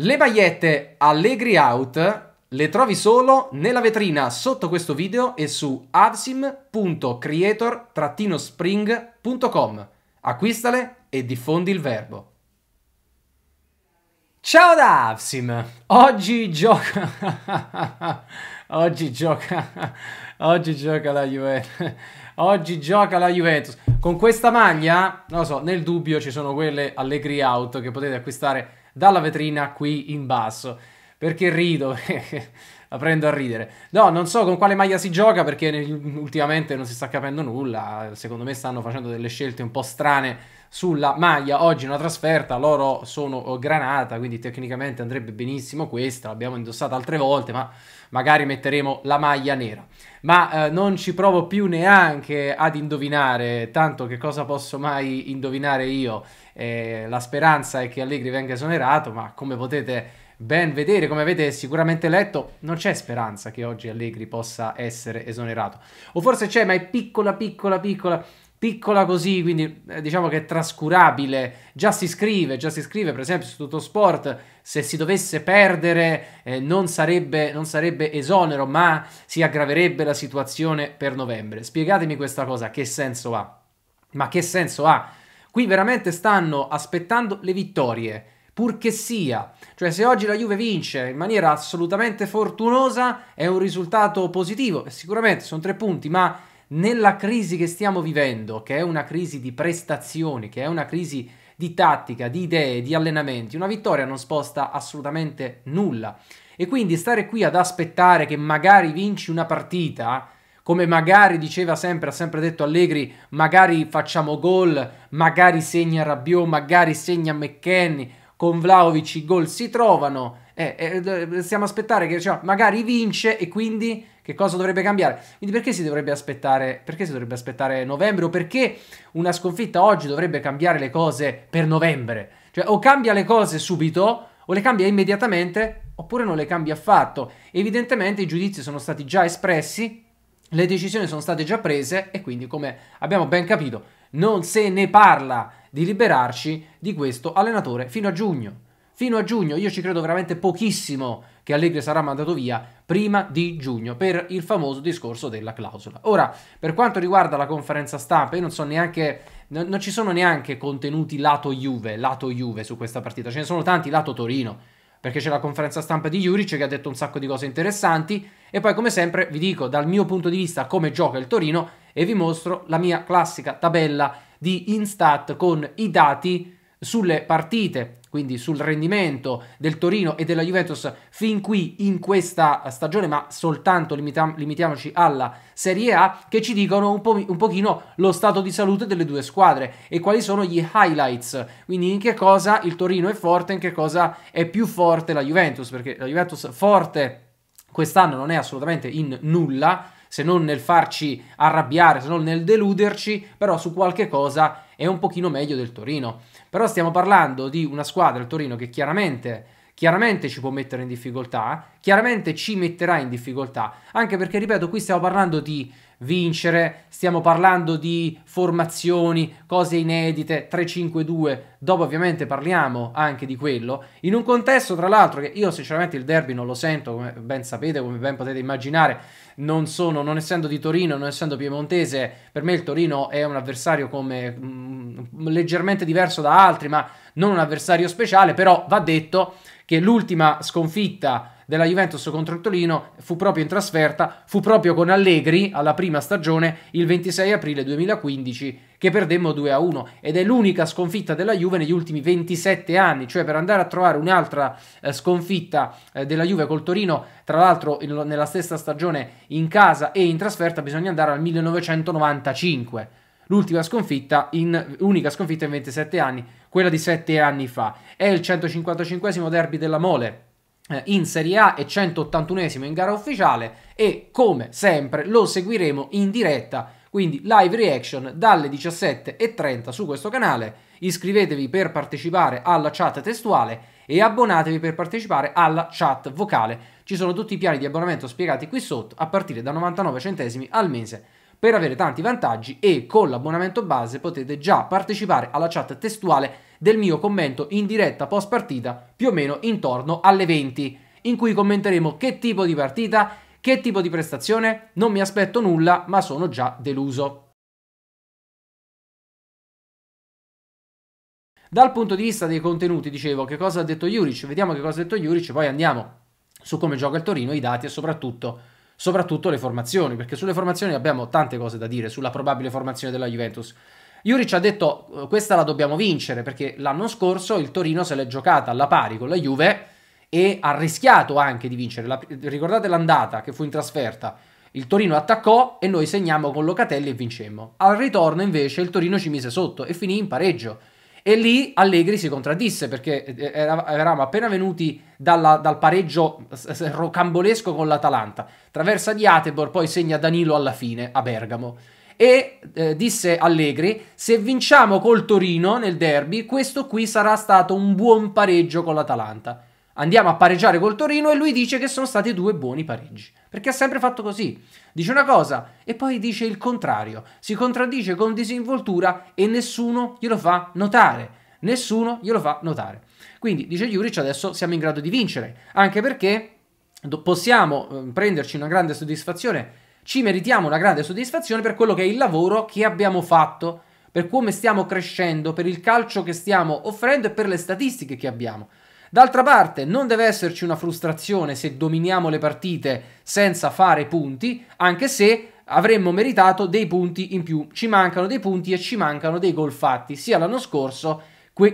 Le magliette Allegri Out le trovi solo nella vetrina sotto questo video e su adsim.creator-spring.com. Acquistale e diffondi il verbo. Ciao da Avsim! Oggi gioca... Oggi gioca... Oggi gioca la Juventus. Oggi gioca la Juventus. Con questa maglia, non lo so, nel dubbio ci sono quelle Allegri Out che potete acquistare dalla vetrina qui in basso. Perché rido? la prendo a ridere. No, non so con quale maglia si gioca perché ultimamente non si sta capendo nulla. Secondo me stanno facendo delle scelte un po' strane sulla maglia. Oggi è una trasferta, loro sono eh, granata, quindi tecnicamente andrebbe benissimo questa. L'abbiamo indossata altre volte, ma magari metteremo la maglia nera. Ma eh, non ci provo più neanche ad indovinare, tanto che cosa posso mai indovinare io? Eh, la speranza è che Allegri venga esonerato, ma come potete ben vedere. Come avete sicuramente letto, non c'è speranza che oggi Allegri possa essere esonerato. O forse c'è, ma è piccola, piccola, piccola piccola così, quindi eh, diciamo che è trascurabile. Già si scrive, già si scrive, per esempio su tutto sport, se si dovesse perdere eh, non, sarebbe, non sarebbe esonero, ma si aggraverebbe la situazione per novembre. Spiegatemi questa cosa, che senso ha? Ma che senso ha? Qui veramente stanno aspettando le vittorie purché sia. Cioè se oggi la Juve vince in maniera assolutamente fortunosa è un risultato positivo, sicuramente sono tre punti, ma nella crisi che stiamo vivendo, che è una crisi di prestazioni, che è una crisi di tattica, di idee, di allenamenti, una vittoria non sposta assolutamente nulla. E quindi stare qui ad aspettare che magari vinci una partita, come magari diceva sempre, ha sempre detto Allegri, magari facciamo gol, magari segna Rabiot, magari segna McKenny, con Vlaovic i gol si trovano, eh, eh, stiamo aspettare che cioè, magari vince e quindi che cosa dovrebbe cambiare? Quindi perché si dovrebbe aspettare, perché si dovrebbe aspettare novembre o perché una sconfitta oggi dovrebbe cambiare le cose per novembre? Cioè o cambia le cose subito o le cambia immediatamente oppure non le cambia affatto. Evidentemente i giudizi sono stati già espressi, le decisioni sono state già prese e quindi come abbiamo ben capito non se ne parla di liberarci di questo allenatore fino a giugno. Fino a giugno io ci credo veramente pochissimo che Allegri sarà mandato via prima di giugno per il famoso discorso della clausola. Ora, per quanto riguarda la conferenza stampa, io non so neanche non ci sono neanche contenuti lato Juve, lato Juve su questa partita, ce ne sono tanti lato Torino, perché c'è la conferenza stampa di Juric che ha detto un sacco di cose interessanti e poi come sempre vi dico dal mio punto di vista come gioca il Torino e vi mostro la mia classica tabella di Instat con i dati sulle partite quindi sul rendimento del Torino e della Juventus fin qui in questa stagione, ma soltanto limitiam limitiamoci alla Serie A, che ci dicono un, po un, pochino lo stato di salute delle due squadre e quali sono gli highlights, quindi in che cosa il Torino è forte, in che cosa è più forte la Juventus, perché la Juventus forte quest'anno non è assolutamente in nulla, se non nel farci arrabbiare, se non nel deluderci, però su qualche cosa è un pochino meglio del Torino. Però stiamo parlando di una squadra, il Torino, che chiaramente, chiaramente ci può mettere in difficoltà, chiaramente ci metterà in difficoltà, anche perché, ripeto, qui stiamo parlando di vincere, stiamo parlando di formazioni, cose inedite, 3-5-2, dopo ovviamente parliamo anche di quello, in un contesto tra l'altro che io sinceramente il derby non lo sento, come ben sapete, come ben potete immaginare, non sono, non essendo di Torino, non essendo piemontese, per me il Torino è un avversario come mh, mm, leggermente diverso da altri, ma non un avversario speciale, però va detto che l'ultima sconfitta della Juventus contro il Torino fu proprio in trasferta, fu proprio con Allegri alla prima stagione il 26 aprile 2015 che perdemmo 2 a 1 ed è l'unica sconfitta della Juve negli ultimi 27 anni, cioè per andare a trovare un'altra eh, sconfitta eh, della Juve col Torino, tra l'altro in, nella stessa stagione in casa e in trasferta bisogna andare al 1995 l'ultima sconfitta, in, unica sconfitta in 27 anni, quella di 7 anni fa. È il 155 derby della Mole, eh, in Serie A e 181esimo in gara ufficiale e come sempre lo seguiremo in diretta, quindi live reaction dalle 17.30 su questo canale. Iscrivetevi per partecipare alla chat testuale e abbonatevi per partecipare alla chat vocale. Ci sono tutti i piani di abbonamento spiegati qui sotto a partire da 99 centesimi al mese per avere tanti vantaggi e con l'abbonamento base potete già partecipare alla chat testuale del mio commento in diretta post partita più o meno intorno alle 20, in cui commenteremo che tipo di partita, che tipo di prestazione, non mi aspetto nulla, ma sono già deluso. Dal punto di vista dei contenuti, dicevo, che cosa ha detto Juric? Vediamo che cosa ha detto Juric, poi andiamo su come gioca il Torino, i dati e soprattutto, soprattutto le formazioni, perché sulle formazioni abbiamo tante cose da dire, sulla probabile formazione della Juventus. Juric ha detto eh, questa la dobbiamo vincere perché l'anno scorso il Torino se l'è giocata alla pari con la Juve e ha rischiato anche di vincere. La, ricordate l'andata che fu in trasferta? Il Torino attaccò e noi segniamo con Locatelli e vincemmo. Al ritorno invece il Torino ci mise sotto e finì in pareggio. E lì Allegri si contraddisse perché eh, eravamo appena venuti dalla, dal pareggio rocambolesco con l'Atalanta. Traversa di Atebor, poi segna Danilo alla fine a Bergamo e eh, disse Allegri se vinciamo col Torino nel derby questo qui sarà stato un buon pareggio con l'Atalanta. Andiamo a pareggiare col Torino e lui dice che sono stati due buoni pareggi. Perché ha sempre fatto così. Dice una cosa e poi dice il contrario. Si contraddice con disinvoltura e nessuno glielo fa notare. Nessuno glielo fa notare. Quindi, dice Juric, adesso siamo in grado di vincere. Anche perché possiamo ehm, prenderci una grande soddisfazione ci meritiamo una grande soddisfazione per quello che è il lavoro che abbiamo fatto, per come stiamo crescendo, per il calcio che stiamo offrendo e per le statistiche che abbiamo. D'altra parte non deve esserci una frustrazione se dominiamo le partite senza fare punti, anche se avremmo meritato dei punti in più. Ci mancano dei punti e ci mancano dei gol fatti, sia l'anno scorso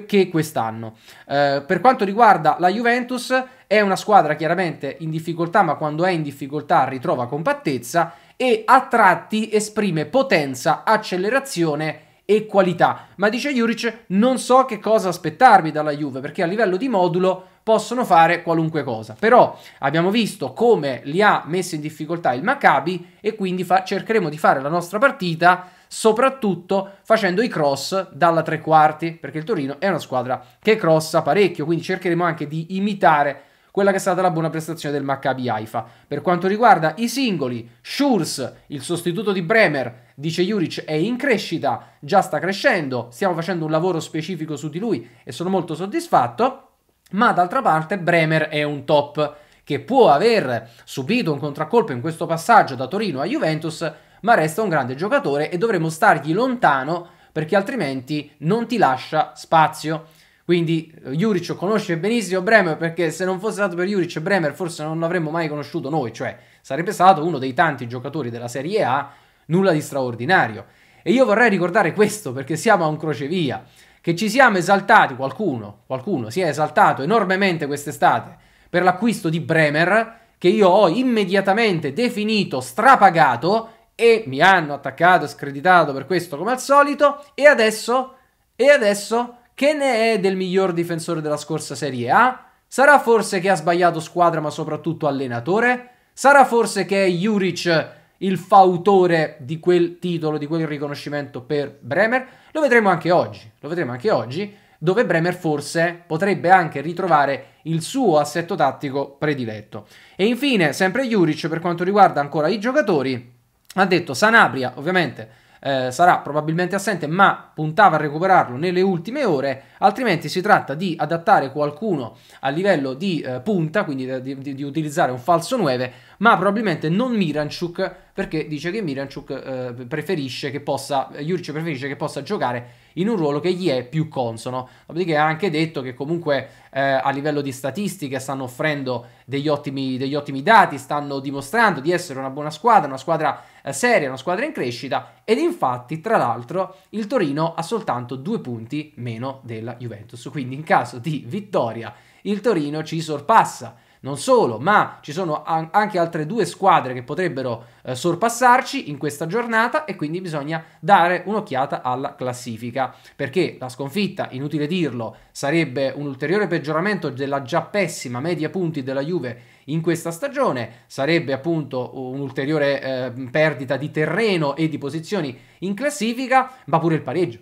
che quest'anno. Eh, per quanto riguarda la Juventus, è una squadra chiaramente in difficoltà, ma quando è in difficoltà ritrova compattezza e a tratti esprime potenza, accelerazione e qualità. Ma dice Juric, non so che cosa aspettarvi dalla Juve, perché a livello di modulo possono fare qualunque cosa. Però abbiamo visto come li ha messi in difficoltà il Maccabi e quindi fa- cercheremo di fare la nostra partita soprattutto facendo i cross dalla tre quarti, perché il Torino è una squadra che crossa parecchio, quindi cercheremo anche di imitare quella che è stata la buona prestazione del Maccabi Haifa. Per quanto riguarda i singoli, Schurz, il sostituto di Bremer, dice Juric, è in crescita, già sta crescendo, stiamo facendo un lavoro specifico su di lui e sono molto soddisfatto, ma d'altra parte Bremer è un top che può aver subito un contraccolpo in questo passaggio da Torino a Juventus, ma resta un grande giocatore e dovremo stargli lontano perché altrimenti non ti lascia spazio. Quindi eh, Juric conosce benissimo Bremer perché se non fosse stato per Juric Bremer forse non l'avremmo mai conosciuto noi, cioè sarebbe stato uno dei tanti giocatori della Serie A, nulla di straordinario. E io vorrei ricordare questo perché siamo a un crocevia, che ci siamo esaltati, qualcuno, qualcuno si è esaltato enormemente quest'estate per l'acquisto di Bremer che io ho immediatamente definito strapagato e mi hanno attaccato e screditato per questo come al solito e adesso, e adesso che ne è del miglior difensore della scorsa Serie A? Sarà forse che ha sbagliato squadra ma soprattutto allenatore? Sarà forse che è Juric il fautore di quel titolo, di quel riconoscimento per Bremer? Lo vedremo anche oggi, lo vedremo anche oggi, dove Bremer forse potrebbe anche ritrovare il suo assetto tattico prediletto. E infine, sempre Juric per quanto riguarda ancora i giocatori, ha detto Sanabria, ovviamente, eh, sarà probabilmente assente, ma puntava a recuperarlo nelle ultime ore, altrimenti si tratta di adattare qualcuno a livello di eh, punta, quindi eh, di, di, di, utilizzare un falso 9, ma probabilmente non Miranchuk, perché dice che Miranchuk eh, preferisce che possa, Juric preferisce che possa giocare in un ruolo che gli è più consono. Dopodiché ha anche detto che comunque eh, a livello di statistiche stanno offrendo degli ottimi, degli ottimi dati, stanno dimostrando di essere una buona squadra, una squadra eh, serie, una squadra in crescita ed infatti tra l'altro il Torino ha soltanto due punti meno della Juventus, quindi in caso di vittoria il Torino ci sorpassa. Non solo, ma ci sono anche altre due squadre che potrebbero eh, sorpassarci in questa giornata e quindi bisogna dare un'occhiata alla classifica, perché la sconfitta, inutile dirlo, sarebbe un ulteriore peggioramento della già pessima media punti della Juve in questa stagione, sarebbe appunto un'ulteriore eh, perdita di terreno e di posizioni in classifica, ma pure il pareggio.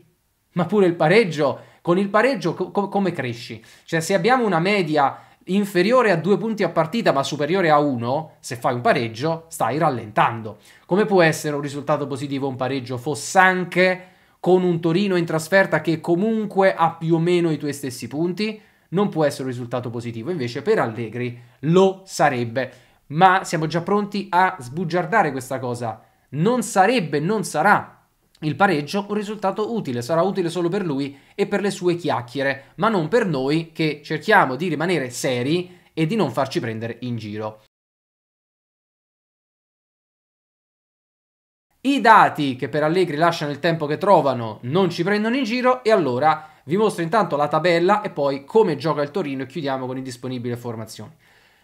Ma pure il pareggio, con il pareggio co- come cresci? Cioè se abbiamo una media inferiore a due punti a partita ma superiore a uno, se fai un pareggio stai rallentando. Come può essere un risultato positivo un pareggio fosse anche con un Torino in trasferta che comunque ha più o meno i tuoi stessi punti? non può essere un risultato positivo, invece per Allegri lo sarebbe. Ma siamo già pronti a sbugiardare questa cosa. Non sarebbe, non sarà il pareggio un risultato utile, sarà utile solo per lui e per le sue chiacchiere, ma non per noi che cerchiamo di rimanere seri e di non farci prendere in giro. I dati che per Allegri lasciano il tempo che trovano non ci prendono in giro e allora vi mostro intanto la tabella e poi come gioca il Torino e chiudiamo con indisponibile formazione.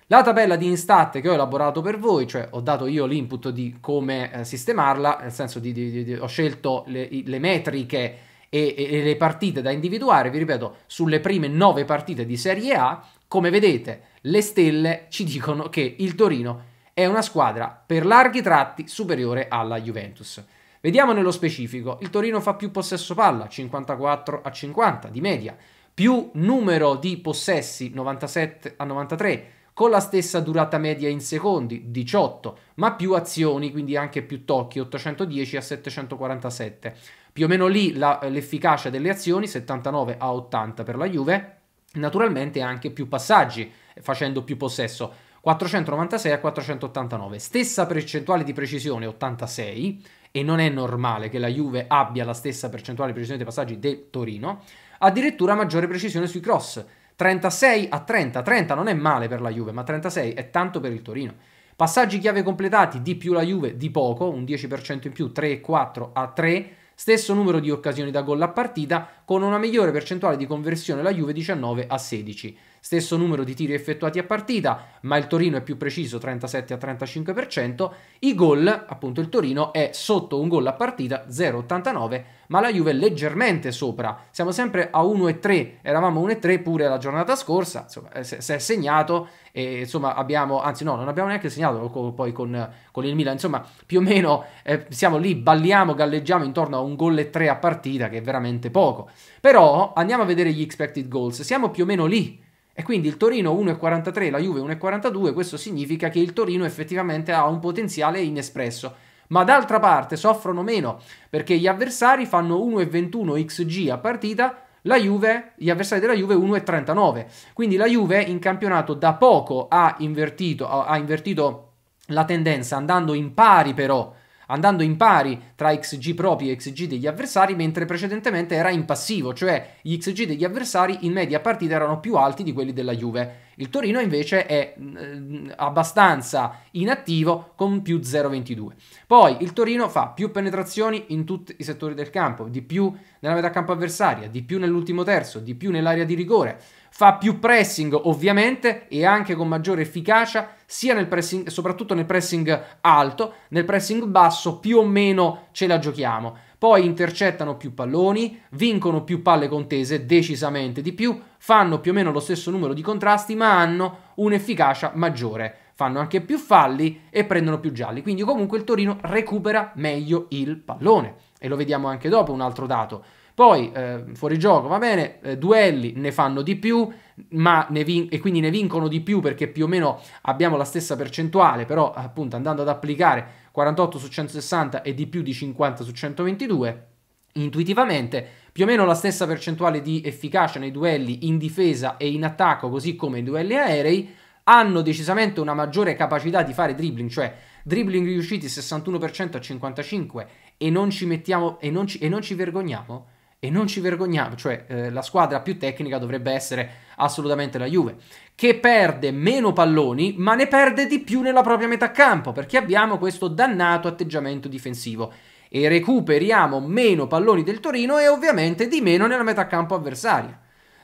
La tabella di Instat che ho elaborato per voi, cioè ho dato io l'input di come eh, sistemarla, nel senso di, di, di, di ho scelto le, le metriche e, e, le partite da individuare, vi ripeto, sulle prime nove partite di Serie A, come vedete le stelle ci dicono che il Torino è una squadra per larghi tratti superiore alla Juventus. Vediamo nello specifico, il Torino fa più possesso palla, 54 a 50 di media, più numero di possessi, 97 a 93, con la stessa durata media in secondi, 18, ma più azioni, quindi anche più tocchi, 810 a 747. Più o meno lì la, l'efficacia delle azioni, 79 a 80 per la Juve, naturalmente anche più passaggi, facendo più possesso. 496 a 489, stessa percentuale di precisione 86, e non è normale che la Juve abbia la stessa percentuale di precisione dei passaggi del Torino, addirittura maggiore precisione sui cross, 36 a 30, 30 non è male per la Juve, ma 36 è tanto per il Torino. Passaggi chiave completati di più la Juve di poco, un 10% in più, 3,4 a 3, stesso numero di occasioni da gol a partita, con una migliore percentuale di conversione la Juve 19 a 16 stesso numero di tiri effettuati a partita, ma il Torino è più preciso, 37 a 35%, i gol, appunto il Torino è sotto un gol a partita, 0,89, ma la Juve è leggermente sopra, siamo sempre a 1,3, eravamo 1,3 pure la giornata scorsa, insomma, eh, si è segnato e insomma abbiamo, anzi no, non abbiamo neanche segnato poi con, con il Milan, insomma più o meno eh, siamo lì, balliamo, galleggiamo intorno a un gol e tre a partita, che è veramente poco. Però andiamo a vedere gli expected goals, siamo più o meno lì, e quindi il Torino 1,43, la Juve 1,42, questo significa che il Torino effettivamente ha un potenziale inespresso. Ma d'altra parte soffrono meno perché gli avversari fanno 1,21 XG a partita, la Juve, gli avversari della Juve 1,39. Quindi la Juve in campionato da poco ha invertito, ha invertito la tendenza andando in pari però andando in pari tra XG propri e XG degli avversari, mentre precedentemente era in passivo, cioè gli XG degli avversari in media partita erano più alti di quelli della Juve. Il Torino invece è mh, eh, abbastanza inattivo con più 0,22. Poi il Torino fa più penetrazioni in tutti i settori del campo, di più nella metà campo avversaria, di più nell'ultimo terzo, di più nell'area di rigore. Fa più pressing ovviamente e anche con maggiore efficacia sia nel pressing, soprattutto nel pressing alto, nel pressing basso più o meno ce la giochiamo poi intercettano più palloni, vincono più palle contese, decisamente di più, fanno più o meno lo stesso numero di contrasti, ma hanno un'efficacia maggiore, fanno anche più falli e prendono più gialli. Quindi comunque il Torino recupera meglio il pallone e lo vediamo anche dopo un altro dato. Poi eh, fuori gioco va bene, eh, duelli ne fanno di più, ma ne vin- e quindi ne vincono di più perché più o meno abbiamo la stessa percentuale, però appunto andando ad applicare 48 su 160 e di più di 50 su 122. Intuitivamente più o meno la stessa percentuale di efficacia nei duelli in difesa e in attacco, così come i duelli aerei, hanno decisamente una maggiore capacità di fare dribbling, cioè dribbling riusciti 61% a 55% e non ci, mettiamo, e non ci, e non ci vergogniamo e non ci vergogniamo, cioè eh, la squadra più tecnica dovrebbe essere assolutamente la Juve, che perde meno palloni ma ne perde di più nella propria metà campo perché abbiamo questo dannato atteggiamento difensivo e recuperiamo meno palloni del Torino e ovviamente di meno nella metà campo avversaria.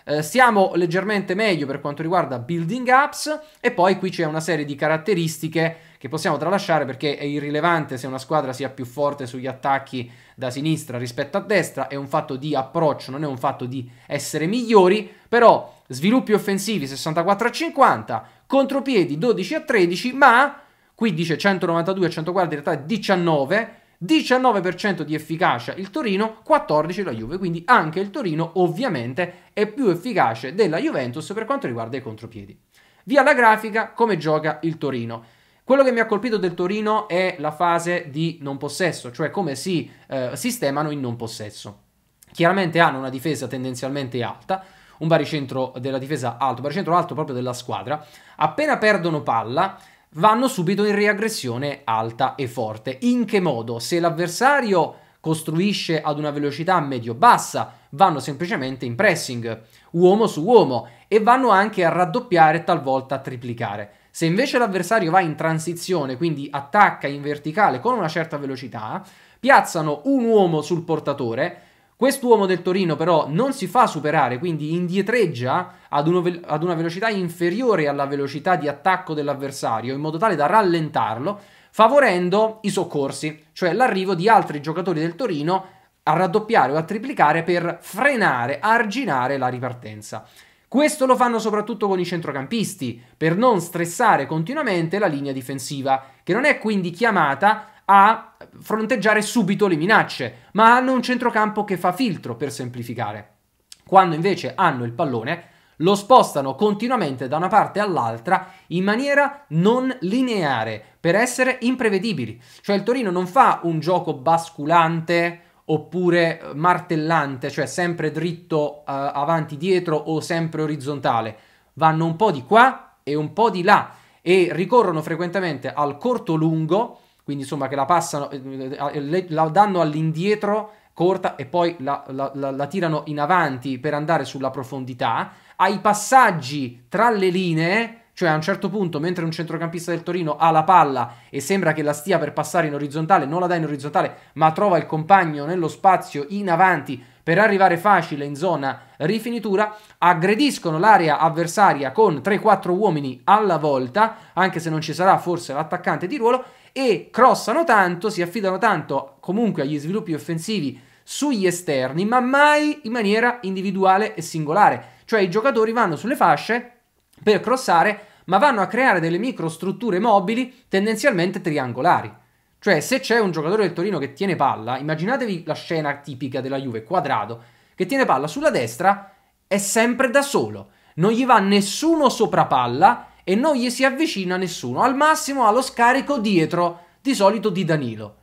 Eh, siamo leggermente meglio per quanto riguarda building ups e poi qui c'è una serie di caratteristiche che possiamo tralasciare perché è irrilevante se una squadra sia più forte sugli attacchi da sinistra rispetto a destra, è un fatto di approccio, non è un fatto di essere migliori, però sviluppi offensivi 64 a 50, contropiedi 12 a 13, ma qui dice 192 a 104 in realtà 19 19% di efficacia il Torino, 14% la Juve, quindi anche il Torino ovviamente è più efficace della Juventus per quanto riguarda i contropiedi. Via la grafica come gioca il Torino. Quello che mi ha colpito del Torino è la fase di non possesso, cioè come si eh, sistemano in non possesso. Chiaramente hanno una difesa tendenzialmente alta, un baricentro della difesa alto, baricentro alto proprio della squadra. Appena perdono palla, vanno subito in riaggressione alta e forte. In che modo? Se l'avversario costruisce ad una velocità medio-bassa, vanno semplicemente in pressing, uomo su uomo, e vanno anche a raddoppiare e talvolta a triplicare. Se invece l'avversario va in transizione, quindi attacca in verticale con una certa velocità, piazzano un uomo sul portatore, Quest'uomo del Torino però non si fa superare, quindi indietreggia ad, uno, ad una velocità inferiore alla velocità di attacco dell'avversario, in modo tale da rallentarlo, favorendo i soccorsi, cioè l'arrivo di altri giocatori del Torino a raddoppiare o a triplicare per frenare, arginare la ripartenza. Questo lo fanno soprattutto con i centrocampisti, per non stressare continuamente la linea difensiva, che non è quindi chiamata a fronteggiare subito le minacce, ma hanno un centrocampo che fa filtro per semplificare. Quando invece hanno il pallone, lo spostano continuamente da una parte all'altra in maniera non lineare, per essere imprevedibili. Cioè il Torino non fa un gioco basculante oppure martellante, cioè sempre dritto eh, avanti dietro o sempre orizzontale. Vanno un po' di qua e un po' di là e ricorrono frequentemente al corto lungo quindi insomma che la passano, eh, eh, la danno all'indietro corta e poi la, la, la, la, tirano in avanti per andare sulla profondità, ai passaggi tra le linee, cioè a un certo punto mentre un centrocampista del Torino ha la palla e sembra che la stia per passare in orizzontale, non la dà in orizzontale, ma trova il compagno nello spazio in avanti per arrivare facile in zona rifinitura, aggrediscono l'area avversaria con 3-4 uomini alla volta, anche se non ci sarà forse l'attaccante di ruolo e crossano tanto, si affidano tanto comunque agli sviluppi offensivi sugli esterni, ma mai in maniera individuale e singolare. Cioè i giocatori vanno sulle fasce per crossare, ma vanno a creare delle microstrutture mobili tendenzialmente triangolari. Cioè, se c'è un giocatore del Torino che tiene palla, immaginatevi la scena tipica della Juve, quadrato, che tiene palla sulla destra, è sempre da solo, non gli va nessuno sopra palla e non gli si avvicina nessuno, al massimo ha lo scarico dietro, di solito di Danilo.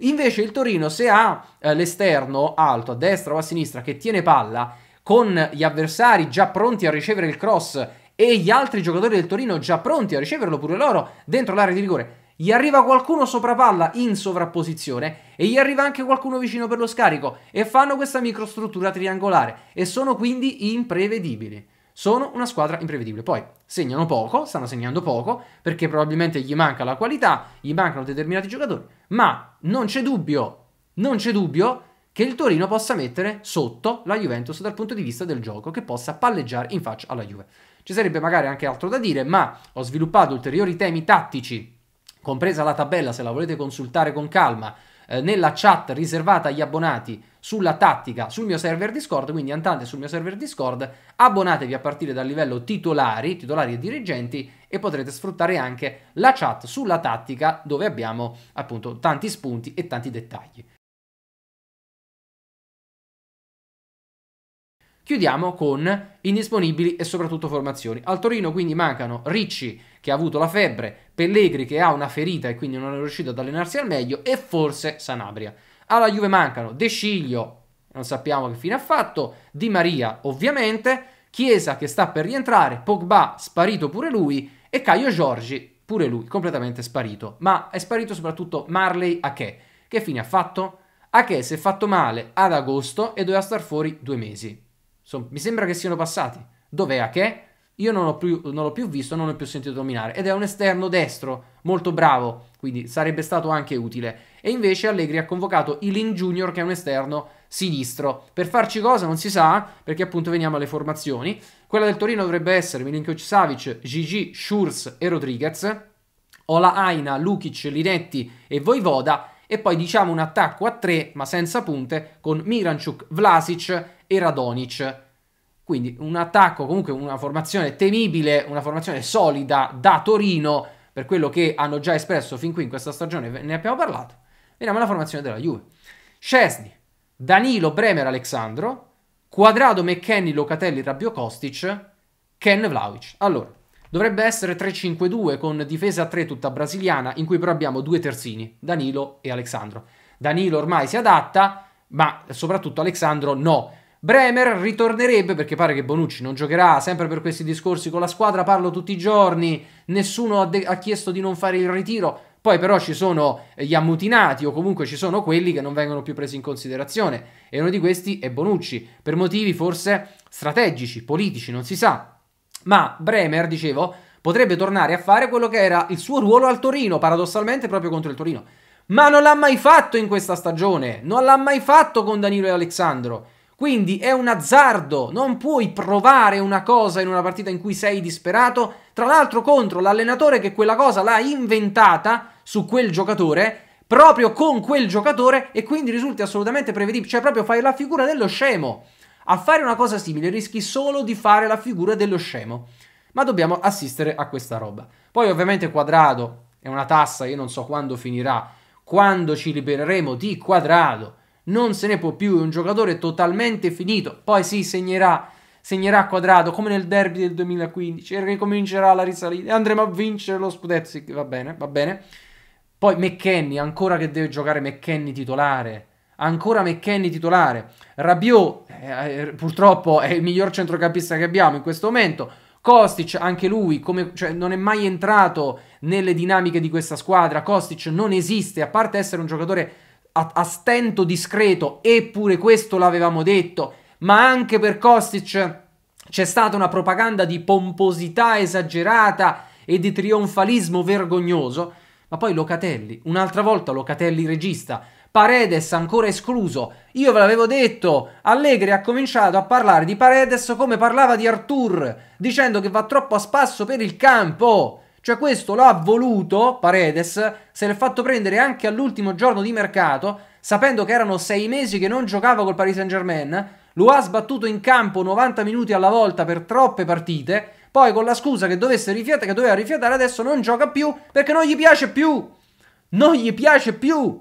Invece il Torino se ha eh, l'esterno alto a destra o a sinistra che tiene palla con gli avversari già pronti a ricevere il cross e gli altri giocatori del Torino già pronti a riceverlo pure loro dentro l'area di rigore, gli arriva qualcuno sopra palla in sovrapposizione e gli arriva anche qualcuno vicino per lo scarico e fanno questa microstruttura triangolare e sono quindi imprevedibili sono una squadra imprevedibile. Poi segnano poco, stanno segnando poco, perché probabilmente gli manca la qualità, gli mancano determinati giocatori, ma non c'è dubbio, non c'è dubbio che il Torino possa mettere sotto la Juventus dal punto di vista del gioco, che possa palleggiare in faccia alla Juve. Ci sarebbe magari anche altro da dire, ma ho sviluppato ulteriori temi tattici, compresa la tabella se la volete consultare con calma, eh, nella chat riservata agli abbonati sulla tattica sul mio server Discord, quindi andate sul mio server Discord, abbonatevi a partire dal livello titolari, titolari e dirigenti e potrete sfruttare anche la chat sulla tattica dove abbiamo appunto tanti spunti e tanti dettagli. Chiudiamo con indisponibili e soprattutto formazioni. Al Torino quindi mancano Ricci che ha avuto la febbre, Pellegri che ha una ferita e quindi non è riuscito ad allenarsi al meglio e forse Sanabria. Alla Juve mancano De Sciglio, non sappiamo che fine ha fatto, Di Maria ovviamente, Chiesa che sta per rientrare, Pogba sparito pure lui e Caio Giorgi pure lui completamente sparito. Ma è sparito soprattutto Marley a che? fine ha fatto? A che si è fatto male ad agosto e doveva star fuori due mesi. Insomma, mi sembra che siano passati. Dov'è a che? Io non l'ho, più, non l'ho più visto, non l'ho più sentito dominare. Ed è un esterno destro molto bravo, quindi sarebbe stato anche utile. E invece Allegri ha convocato Ilin Junior, che è un esterno sinistro. Per farci cosa non si sa, perché appunto veniamo alle formazioni. Quella del Torino dovrebbe essere Milinkovic Savic, Gigi, Schurz e Rodriguez, Ola Aina, Lukic, Linetti e Voivoda, e poi diciamo un attacco a tre, ma senza punte, con Miranchuk, Vlasic e Radonic. Quindi un attacco, comunque una formazione temibile, una formazione solida da Torino per quello che hanno già espresso fin qui in questa stagione, ne abbiamo parlato. Vediamo la formazione della Juve. Scesni, Danilo, Bremer, Alexandro, Quadrado, McKenny, Locatelli, Rabbio Kostic, Ken Vlaovic. Allora, dovrebbe essere 3-5-2 con difesa a 3 tutta brasiliana, in cui però abbiamo due terzini, Danilo e Alexandro. Danilo ormai si adatta, ma soprattutto Alexandro no Bremer ritornerebbe perché pare che Bonucci non giocherà sempre per questi discorsi con la squadra, parlo tutti i giorni, nessuno ha, de- ha, chiesto di non fare il ritiro, poi però ci sono gli ammutinati o comunque ci sono quelli che non vengono più presi in considerazione e uno di questi è Bonucci, per motivi forse strategici, politici, non si sa. Ma Bremer, dicevo, potrebbe tornare a fare quello che era il suo ruolo al Torino, paradossalmente proprio contro il Torino. Ma non l'ha mai fatto in questa stagione, non l'ha mai fatto con Danilo e Alexandro. Quindi è un azzardo, non puoi provare una cosa in una partita in cui sei disperato, tra l'altro contro l'allenatore che quella cosa l'ha inventata su quel giocatore, proprio con quel giocatore e quindi risulti assolutamente prevedibile, cioè proprio fai la figura dello scemo. A fare una cosa simile rischi solo di fare la figura dello scemo, ma dobbiamo assistere a questa roba. Poi ovviamente quadrado è una tassa, io non so quando finirà, quando ci libereremo di quadrado non se ne può più, è un giocatore totalmente finito. Poi si sì, segnerà, segnerà quadrato come nel derby del 2015 e ricomincerà la risalita andremo a vincere lo scudetto, sì, va bene, va bene. Poi McKenny, ancora che deve giocare McKenny titolare. Ancora McKenny titolare. Rabiot, eh, eh, purtroppo, è il miglior centrocampista che abbiamo in questo momento. Kostic, anche lui, come, cioè, non è mai entrato nelle dinamiche di questa squadra. Kostic non esiste, a parte essere un giocatore a, a stento discreto, eppure questo l'avevamo detto, ma anche per Kostic c'è stata una propaganda di pomposità esagerata e di trionfalismo vergognoso, ma poi Locatelli, un'altra volta Locatelli regista, Paredes ancora escluso. Io ve l'avevo detto, Allegri ha cominciato a parlare di Paredes come parlava di Artur, dicendo che va troppo a spasso per il campo. Cioè questo lo ha voluto Paredes, se l'è fatto prendere anche all'ultimo giorno di mercato, sapendo che erano sei mesi che non giocava col Paris Saint Germain, lo ha sbattuto in campo 90 minuti alla volta per troppe partite, poi con la scusa che, dovesse rifiata, che doveva rifiatare adesso non gioca più perché non gli piace più. Non gli piace più.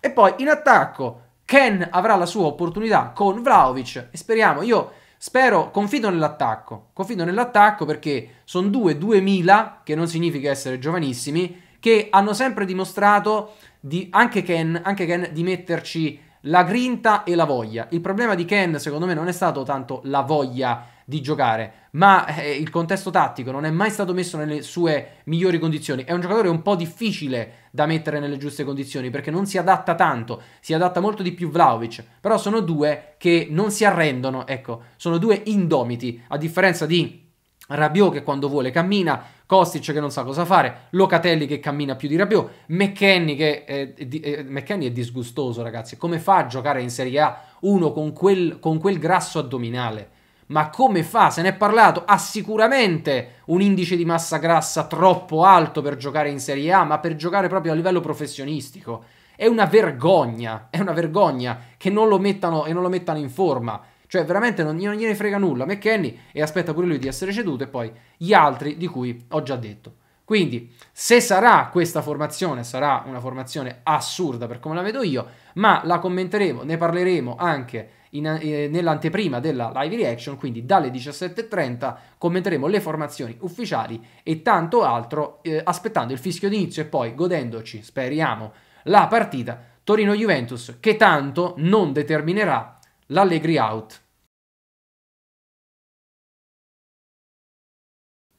E poi in attacco Ken avrà la sua opportunità con Vlaovic e speriamo io Spero, confido nell'attacco, confido nell'attacco perché sono due 2000, che non significa essere giovanissimi, che hanno sempre dimostrato, di, anche, Ken, anche Ken, di metterci la grinta e la voglia. Il problema di Ken, secondo me, non è stato tanto la voglia di giocare, ma eh, il contesto tattico non è mai stato messo nelle sue migliori condizioni. È un giocatore un po' difficile da mettere nelle giuste condizioni perché non si adatta tanto, si adatta molto di più Vlaovic, però sono due che non si arrendono, ecco, sono due indomiti, a differenza di Rabiot che quando vuole cammina, Kostic che non sa cosa fare, Locatelli che cammina più di Rabiot, McKenny che eh, è, è, eh, McKenny è disgustoso ragazzi, come fa a giocare in Serie A uno con quel, con quel grasso addominale? Ma come fa? Se ne è parlato. Ha sicuramente un indice di massa grassa troppo alto per giocare in Serie A, ma per giocare proprio a livello professionistico. È una vergogna, è una vergogna che non lo mettano, non lo mettano in forma. Cioè, veramente non, non gliene frega nulla. McKenny e aspetta pure lui di essere ceduto e poi gli altri di cui ho già detto. Quindi, se sarà questa formazione, sarà una formazione assurda per come la vedo io, ma la commenteremo, ne parleremo anche in, eh, nell'anteprima della live reaction, quindi dalle 17.30 commenteremo le formazioni ufficiali e tanto altro, eh, aspettando il fischio d'inizio e poi godendoci, speriamo, la partita Torino-Juventus, che tanto non determinerà l'Allegri out.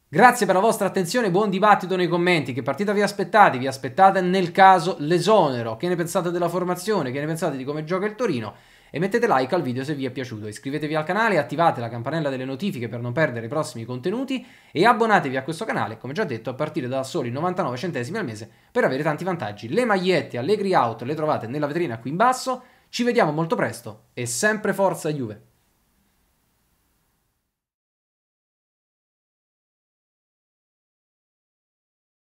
Grazie per la vostra attenzione, buon dibattito nei commenti, che partita vi aspettate? Vi aspettate nel caso l'esonero? Che ne pensate della formazione? Che ne pensate di come gioca il Torino? e mettete like al video se vi è piaciuto, iscrivetevi al canale, attivate la campanella delle notifiche per non perdere i prossimi contenuti e abbonatevi a questo canale, come già detto, a partire da soli 99 centesimi al mese per avere tanti vantaggi. Le magliette Allegri Out le trovate nella vetrina qui in basso, ci vediamo molto presto e sempre forza Juve!